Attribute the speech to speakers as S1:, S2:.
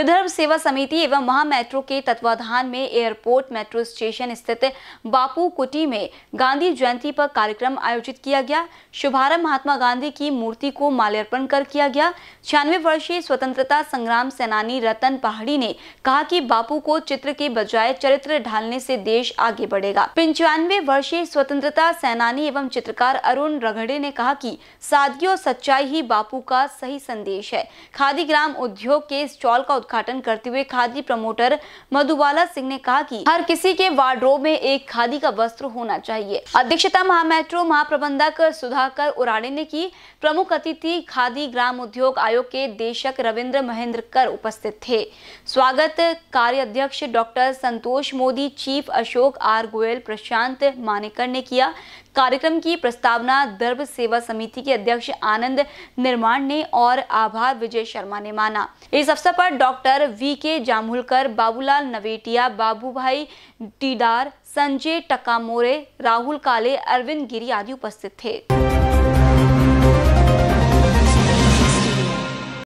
S1: विदर्भ सेवा समिति एवं महा मेट्रो के तत्वाधान में एयरपोर्ट मेट्रो स्टेशन स्थित बापू कुटी में गांधी जयंती पर कार्यक्रम आयोजित किया गया शुभारंभ महात्मा गांधी की मूर्ति को माल्यार्पण कर किया गया छियानवे वर्षीय स्वतंत्रता संग्राम सेनानी रतन पहाड़ी ने कहा कि बापू को चित्र के बजाय चरित्र ढालने से देश आगे बढ़ेगा पंचानवे वर्षीय स्वतंत्रता सेनानी एवं चित्रकार अरुण रगड़े ने कहा की सादगी और सच्चाई ही बापू का सही संदेश है खादी ग्राम उद्योग के स्टॉल का उद्घाटन करते हुए खादी प्रमोटर मधुबाला सिंह ने कहा कि हर किसी के वार्ड्रोब में एक खादी का वस्त्र होना चाहिए अध्यक्षता महामेट्रो महाप्रबंधक सुधाकर उराड़े ने की प्रमुख अतिथि खादी ग्राम उद्योग आयोग के देशक रविन्द्र महेंद्र कर उपस्थित थे स्वागत कार्य अध्यक्ष doctor Santosh Modi chief Ashok R Goyal Prashant Manekar ने किया कार्यक्रम की प्रस्तावना दर्भ सेवा समिति के अध्यक्ष आनंद निर्माण ने और आभार विजय शर्मा ने माना इस अवसर पर डॉक्टर डॉक्टर वी के जामुलकर बाबूलाल नवेटिया बाबूभाई टीडार संजय टकामोरे राहुल काले अरविंद गिरी आदि उपस्थित थे